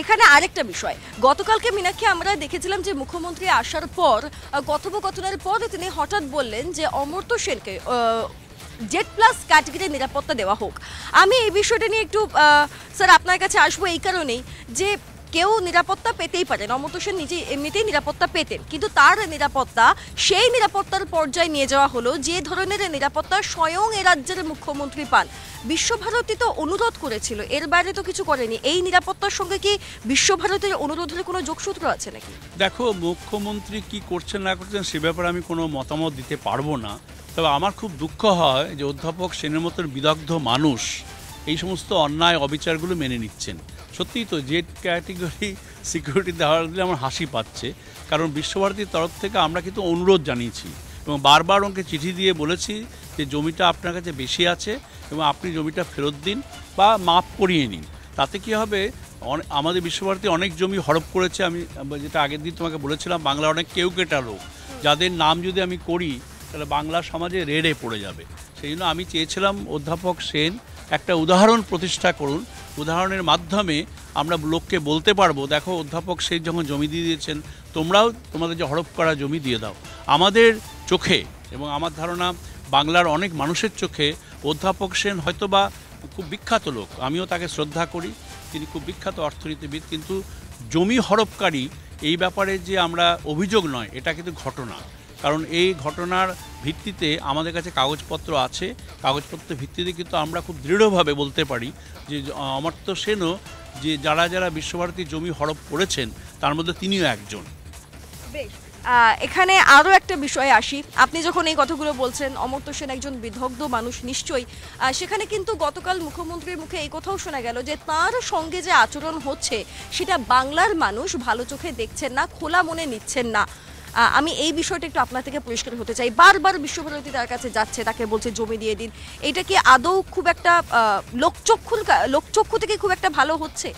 এখানে আরেকটা বিষয় গতকালকে মিনাক্ষী আমরা দেখেছিলাম যে মুখ্যমন্ত্রী আসার পর কথোপকথনের পর তিনি হঠাৎ বললেন যে অমর্ত্য সেনকে জেড প্লাস ক্যাটাগরির নিরাপত্তা দেওয়া হোক আমি এই বিষয়টা নিয়ে একটু স্যার আপনার কাছে আসবো এই কারণেই যে কেউ নিরাপত্তা পেতেই পারে নমত সেন নিজে এমনিতেই নিরাপত্তা পেতেন কিন্তু তার নিরাপত্তা সেই নিরাপত্তার পর্যায়ে নিয়ে যাওয়া হলো যে ধরনের নিরাপত্তা স্বয়ং এ রাজ্যের মুখ্যমন্ত্রী পান বিশ্বভারতী তো অনুরোধ করেছিল এর বাইরে তো কিছু করেনি এই নিরাপত্তার সঙ্গে কি বিশ্বভারতীর অনুরোধের কোনো যোগসূত্র আছে নাকি দেখো মুখ্যমন্ত্রী কি করছেন না করছেন সে ব্যাপারে আমি কোনো মতামত দিতে পারবো না তবে আমার খুব দুঃখ হয় যে অধ্যাপক সেনের মতন বিদগ্ধ মানুষ এই সমস্ত অন্যায় অবিচারগুলো মেনে নিচ্ছেন সত্যিই তো যে ক্যাটেগরি সিকিউরিটি দেওয়ার দিলে আমার হাসি পাচ্ছে কারণ বিশ্বভারতীর তরফ থেকে আমরা কিন্তু অনুরোধ জানিয়েছি এবং বারবার ওকে চিঠি দিয়ে বলেছি যে জমিটা আপনার কাছে বেশি আছে এবং আপনি জমিটা ফেরত দিন বা মাপ করিয়ে নিন তাতে কি হবে আমাদের বিশ্বভারতী অনেক জমি হরপ করেছে আমি যেটা আগের দিন তোমাকে বলেছিলাম বাংলা অনেক কেউ লোক যাদের নাম যদি আমি করি তাহলে বাংলা সমাজে রেড়ে পড়ে যাবে সেই জন্য আমি চেয়েছিলাম অধ্যাপক সেন একটা উদাহরণ প্রতিষ্ঠা করুন উদাহরণের মাধ্যমে আমরা লোককে বলতে পারবো দেখো অধ্যাপক সে যখন জমি দিয়ে দিয়েছেন তোমরাও তোমাদের যে হড়প করা জমি দিয়ে দাও আমাদের চোখে এবং আমার ধারণা বাংলার অনেক মানুষের চোখে অধ্যাপক সেন হয়তোবা খুব বিখ্যাত লোক আমিও তাকে শ্রদ্ধা করি তিনি খুব বিখ্যাত অর্থনীতিবিদ কিন্তু জমি হড়পকারী এই ব্যাপারে যে আমরা অভিযোগ নয় এটা কিন্তু ঘটনা কারণ এই ঘটনার ভিত্তিতে আমাদের কাছে কাগজপত্র আছে কাগজপত্রের ভিত্তিতে কিন্তু আমরা খুব দৃঢ়ভাবে বলতে পারি যে অমর্ত্য সেনও যে যারা যারা বিশ্বভারতী জমি হরপ করেছেন তার মধ্যে তিনিও একজন এখানে আরও একটা বিষয়ে আসি আপনি যখন এই কথাগুলো বলছেন অমর্ত্য সেন একজন বিদগ্ধ মানুষ নিশ্চয়ই সেখানে কিন্তু গতকাল মুখ্যমন্ত্রীর মুখে এই কথাও শোনা গেল যে তার সঙ্গে যে আচরণ হচ্ছে সেটা বাংলার মানুষ ভালো চোখে দেখছেন না খোলা মনে নিচ্ছেন না আমি এই বিষয়টা একটু আপনার থেকে পরিষ্কার হতে চাই বারবার বিশ্বভারতী তার কাছে যাচ্ছে তাকে বলছে জমি দিয়ে দিন এটা কি আদৌ খুব একটা লোকচক্ষুর লোকচক্ষু থেকে খুব একটা ভালো হচ্ছে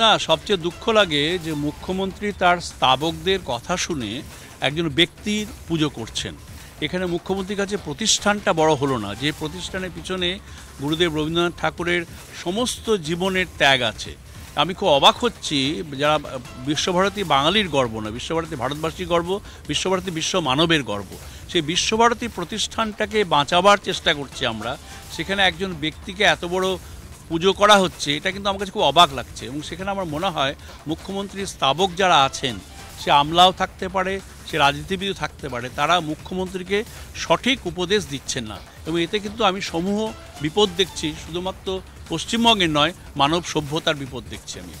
না সবচেয়ে দুঃখ লাগে যে মুখ্যমন্ত্রী তার স্তাবকদের কথা শুনে একজন ব্যক্তির পুজো করছেন এখানে মুখ্যমন্ত্রীর কাছে প্রতিষ্ঠানটা বড় হলো না যে প্রতিষ্ঠানের পিছনে গুরুদেব রবীন্দ্রনাথ ঠাকুরের সমস্ত জীবনের ত্যাগ আছে আমি খুব অবাক হচ্ছি যারা বিশ্বভারতী বাঙালির গর্ব না বিশ্বভারতী ভারতবাসীর গর্ব বিশ্বভারতী বিশ্ব মানবের গর্ব সেই বিশ্বভারতী প্রতিষ্ঠানটাকে বাঁচাবার চেষ্টা করছি আমরা সেখানে একজন ব্যক্তিকে এত বড় পুজো করা হচ্ছে এটা কিন্তু আমার কাছে খুব অবাক লাগছে এবং সেখানে আমার মনে হয় মুখ্যমন্ত্রীর স্থাবক যারা আছেন সে আমলাও থাকতে পারে সে রাজনীতিবিদও থাকতে পারে তারা মুখ্যমন্ত্রীকে সঠিক উপদেশ দিচ্ছেন না এবং এতে কিন্তু আমি সমূহ বিপদ দেখছি শুধুমাত্র পশ্চিমবঙ্গের নয় মানব সভ্যতার বিপদ দেখছি আমি